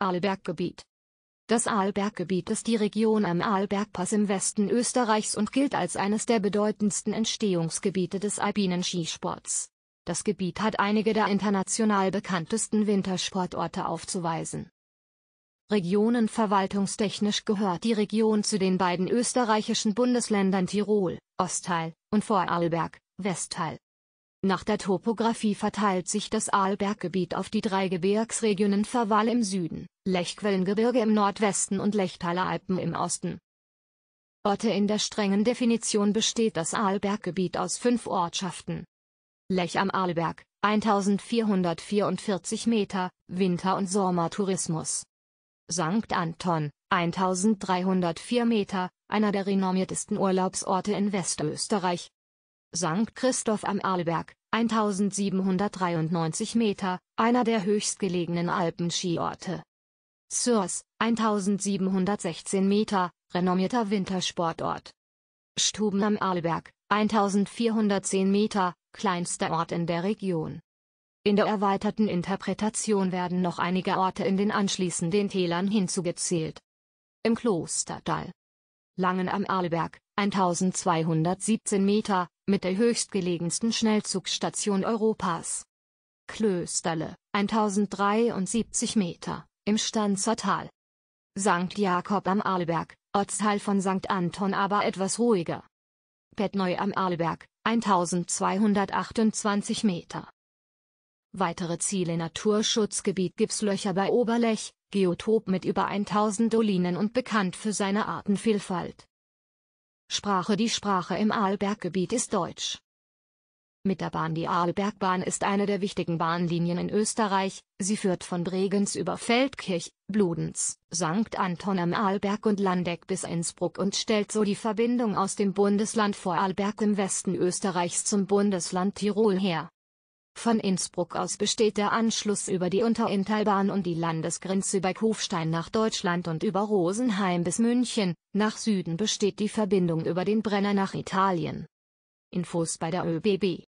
Arlberggebiet das Arlberggebiet ist die Region am Arlbergpass im Westen Österreichs und gilt als eines der bedeutendsten Entstehungsgebiete des alpinen Skisports. Das Gebiet hat einige der international bekanntesten Wintersportorte aufzuweisen. Regionenverwaltungstechnisch gehört die Region zu den beiden österreichischen Bundesländern Tirol, Ostteil, und Vorarlberg, Westteil. Nach der Topographie verteilt sich das Arlberggebiet auf die drei Gebirgsregionen Verwall im Süden, Lechquellengebirge im Nordwesten und Lechtaler Alpen im Osten. Orte in der strengen Definition besteht das Arlberggebiet aus fünf Ortschaften. Lech am Arlberg, 1444 Meter, Winter- und Sommertourismus. St. Anton, 1304 Meter, einer der renommiertesten Urlaubsorte in Westösterreich, St. Christoph am Arlberg, 1793 Meter, einer der höchstgelegenen Alpenskiorte. Surs, 1716 Meter, renommierter Wintersportort. Stuben am Arlberg, 1410 Meter, kleinster Ort in der Region. In der erweiterten Interpretation werden noch einige Orte in den anschließenden Tälern hinzugezählt. Im Klostertal. Langen am Arlberg, 1217 Meter, mit der höchstgelegensten Schnellzugstation Europas. Klösterle, 1073 Meter, im Stanzertal. St. Jakob am Arlberg, Ortsteil von St. Anton aber etwas ruhiger. Petneu am Arlberg, 1228 Meter. Weitere Ziele Naturschutzgebiet Gipslöcher bei Oberlech, Geotop mit über 1000 Dolinen und bekannt für seine Artenvielfalt. Sprache Die Sprache im Arlberggebiet ist Deutsch. Mit der Bahn Die Arlbergbahn ist eine der wichtigen Bahnlinien in Österreich, sie führt von Bregenz über Feldkirch, Bludenz, St. Anton am Arlberg und Landeck bis Innsbruck und stellt so die Verbindung aus dem Bundesland Vorarlberg im Westen Österreichs zum Bundesland Tirol her. Von Innsbruck aus besteht der Anschluss über die Unterinntalbahn und die Landesgrenze bei Kufstein nach Deutschland und über Rosenheim bis München, nach Süden besteht die Verbindung über den Brenner nach Italien. Infos bei der ÖBB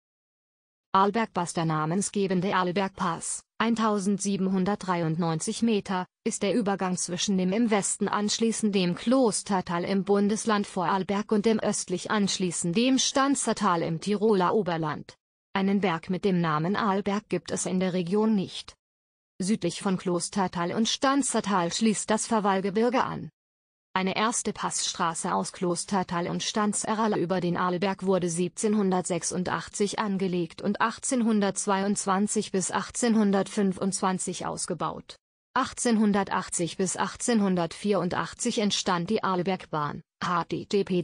Arlbergpass der namensgebende Arlbergpass, 1793 Meter, ist der Übergang zwischen dem im Westen anschließendem Klostertal im Bundesland Vorarlberg und dem östlich anschließendem Stanzertal im Tiroler Oberland. Einen Berg mit dem Namen Arlberg gibt es in der Region nicht. Südlich von Klostertal und Stanzertal schließt das Verwallgebirge an. Eine erste Passstraße aus Klostertal und Stanzerl über den Arlberg wurde 1786 angelegt und 1822 bis 1825 ausgebaut. 1880 bis 1884 entstand die Arlbergbahn, http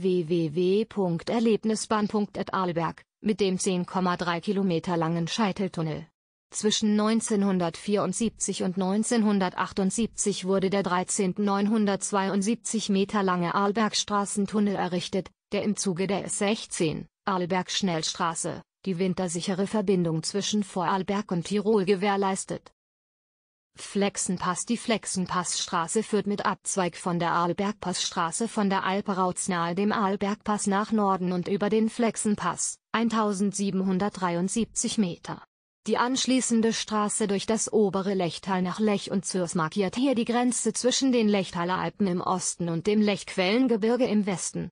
www.erlebnisbahn.arlberg mit dem 10,3 Kilometer langen Scheiteltunnel. Zwischen 1974 und 1978 wurde der 13.972 Meter lange Arlbergstraßentunnel errichtet, der im Zuge der S16, Arlberg-Schnellstraße, die wintersichere Verbindung zwischen Vorarlberg und Tirol gewährleistet. Flexenpass Die Flexenpassstraße führt mit Abzweig von der Arlbergpassstraße von der Alperauz nahe dem Arlbergpass nach Norden und über den Flexenpass, 1773 Meter. Die anschließende Straße durch das obere Lechtal nach Lech und Zürs markiert hier die Grenze zwischen den Lechtaler Alpen im Osten und dem Lechquellengebirge im Westen.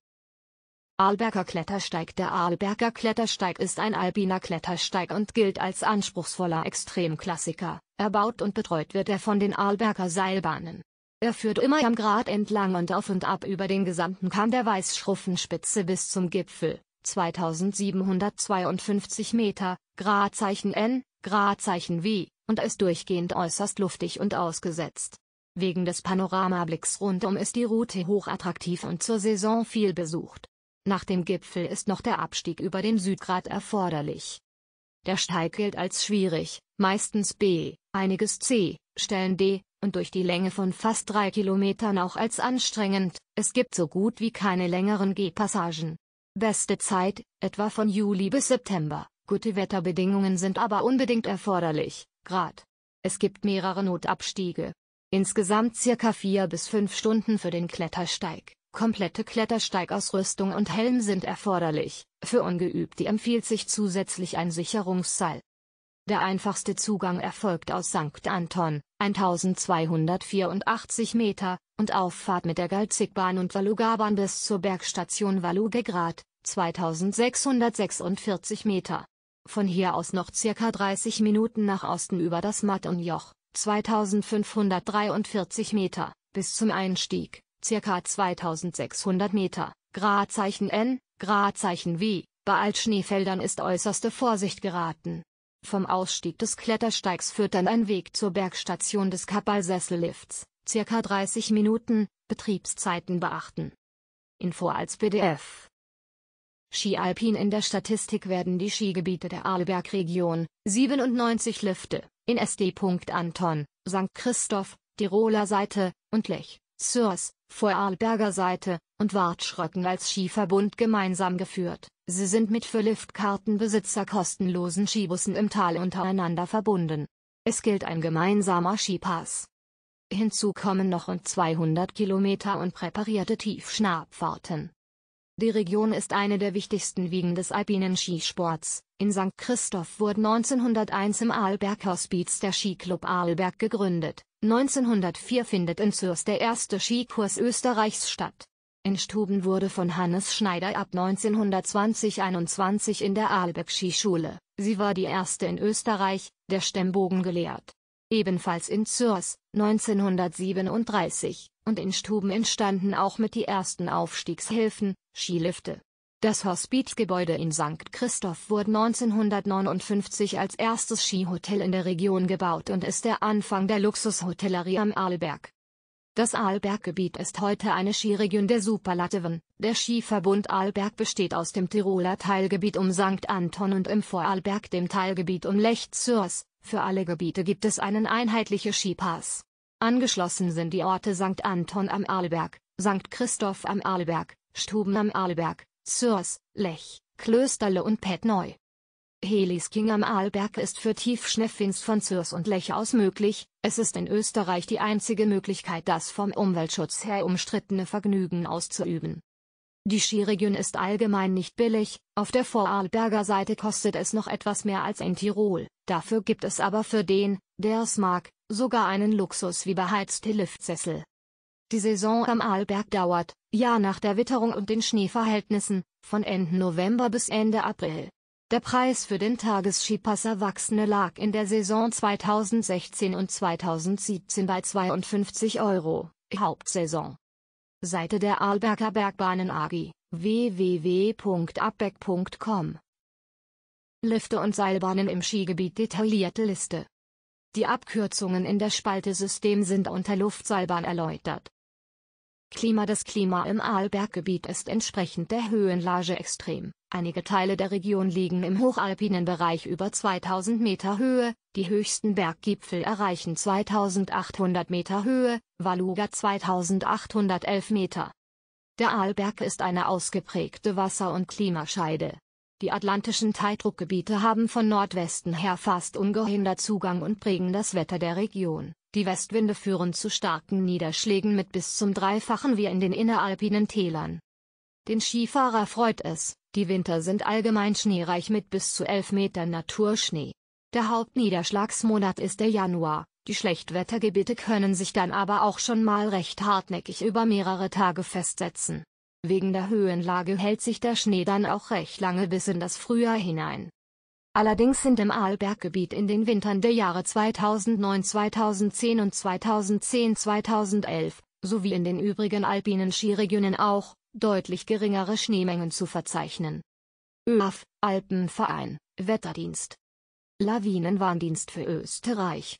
Arlberger Klettersteig Der Arlberger Klettersteig ist ein alpiner Klettersteig und gilt als anspruchsvoller Extremklassiker, erbaut und betreut wird er von den Arlberger Seilbahnen. Er führt immer am Grat entlang und auf und ab über den gesamten Kamm der Weißschruffenspitze bis zum Gipfel, 2752 Meter, Gradzeichen N, Gradzeichen W, und ist durchgehend äußerst luftig und ausgesetzt. Wegen des Panoramablicks rundum ist die Route hochattraktiv und zur Saison viel besucht. Nach dem Gipfel ist noch der Abstieg über den Südgrat erforderlich. Der Steig gilt als schwierig, meistens B, einiges C, Stellen D, und durch die Länge von fast drei Kilometern auch als anstrengend, es gibt so gut wie keine längeren G-Passagen. Beste Zeit, etwa von Juli bis September. Gute Wetterbedingungen sind aber unbedingt erforderlich. Grad. Es gibt mehrere Notabstiege. Insgesamt circa 4 bis 5 Stunden für den Klettersteig. Komplette Klettersteigausrüstung und Helm sind erforderlich. Für Ungeübte empfiehlt sich zusätzlich ein Sicherungsseil. Der einfachste Zugang erfolgt aus St. Anton, 1284 Meter, und Auffahrt mit der Galzigbahn und Valugabahn bis zur Bergstation Valugegrad, 2646 Meter. Von hier aus noch circa 30 Minuten nach Osten über das Mattenjoch, 2543 Meter, bis zum Einstieg, circa 2600 Meter. Gradzeichen N, Gradzeichen W, bei Altschneefeldern ist äußerste Vorsicht geraten. Vom Ausstieg des Klettersteigs führt dann ein Weg zur Bergstation des Kapalsessellifts circa 30 Minuten, Betriebszeiten beachten. Info als PDF. Skialpin in der Statistik werden die Skigebiete der Arlbergregion, 97 Lifte, in SD. Anton, St. Christoph, Tiroler Seite, und Lech, Sürs, Vorarlberger Seite, und Wartschröcken als Skiverbund gemeinsam geführt. Sie sind mit für Liftkartenbesitzer kostenlosen Skibussen im Tal untereinander verbunden. Es gilt ein gemeinsamer Skipass. Hinzu kommen noch rund 200 Kilometer und präparierte Tiefschnappfahrten. Die Region ist eine der wichtigsten Wiegen des alpinen Skisports. In St. Christoph wurde 1901 im Arlberg Hospiz der Skiclub Arlberg gegründet. 1904 findet in Zürs der erste Skikurs Österreichs statt. In Stuben wurde von Hannes Schneider ab 1920-21 in der Arlberg Skischule, sie war die erste in Österreich, der Stemmbogen gelehrt ebenfalls in Zürs, 1937, und in Stuben entstanden auch mit die ersten Aufstiegshilfen, Skilifte. Das Hospizgebäude in St. Christoph wurde 1959 als erstes Skihotel in der Region gebaut und ist der Anfang der Luxushotellerie am Arlberg. Das Arlberggebiet ist heute eine Skiregion der Superlativen. Der Skiverbund Arlberg besteht aus dem Tiroler Teilgebiet um St. Anton und im Vorarlberg dem Teilgebiet um Lech Zürs, für alle Gebiete gibt es einen einheitlichen Skipass. Angeschlossen sind die Orte St. Anton am Arlberg, St. Christoph am Arlberg, Stuben am Arlberg, Sörs, Lech, Klösterle und Petneu. Helisking am Arlberg ist für Tiefschneffins von Zürs und Lech aus möglich, es ist in Österreich die einzige Möglichkeit das vom Umweltschutz her umstrittene Vergnügen auszuüben. Die Skiregion ist allgemein nicht billig, auf der Vorarlberger Seite kostet es noch etwas mehr als in Tirol, dafür gibt es aber für den, der es mag, sogar einen Luxus wie beheizte Liftsessel. Die Saison am Arlberg dauert, ja nach der Witterung und den Schneeverhältnissen, von Ende November bis Ende April. Der Preis für den Tagesskipass Erwachsene lag in der Saison 2016 und 2017 bei 52 Euro, Hauptsaison. Seite der Arlberger Bergbahnen AG, www.abbeck.com Lifte und Seilbahnen im Skigebiet detaillierte Liste. Die Abkürzungen in der Spalte System sind unter Luftseilbahn erläutert. Klima Das Klima im Arlberggebiet ist entsprechend der Höhenlage extrem. Einige Teile der Region liegen im hochalpinen Bereich über 2000 Meter Höhe, die höchsten Berggipfel erreichen 2800 Meter Höhe, Valuga 2811 Meter. Der Arlberg ist eine ausgeprägte Wasser- und Klimascheide. Die atlantischen Teidruckgebiete haben von Nordwesten her fast ungehindert Zugang und prägen das Wetter der Region. Die Westwinde führen zu starken Niederschlägen mit bis zum Dreifachen wie in den inneralpinen Tälern. Den Skifahrer freut es, die Winter sind allgemein schneereich mit bis zu 11 Metern Naturschnee. Der Hauptniederschlagsmonat ist der Januar, die Schlechtwettergebiete können sich dann aber auch schon mal recht hartnäckig über mehrere Tage festsetzen. Wegen der Höhenlage hält sich der Schnee dann auch recht lange bis in das Frühjahr hinein. Allerdings sind im Arlberggebiet in den Wintern der Jahre 2009, 2010 und 2010, 2011, sowie in den übrigen alpinen Skiregionen auch, deutlich geringere Schneemengen zu verzeichnen. ÖAF, Alpenverein, Wetterdienst. Lawinenwarndienst für Österreich.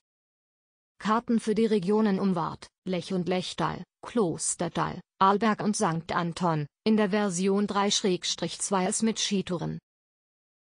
Karten für die Regionen um Wart, Lech und Lechtal, Klostertal, Arlberg und St. Anton, in der Version 3-2 es mit Skitouren,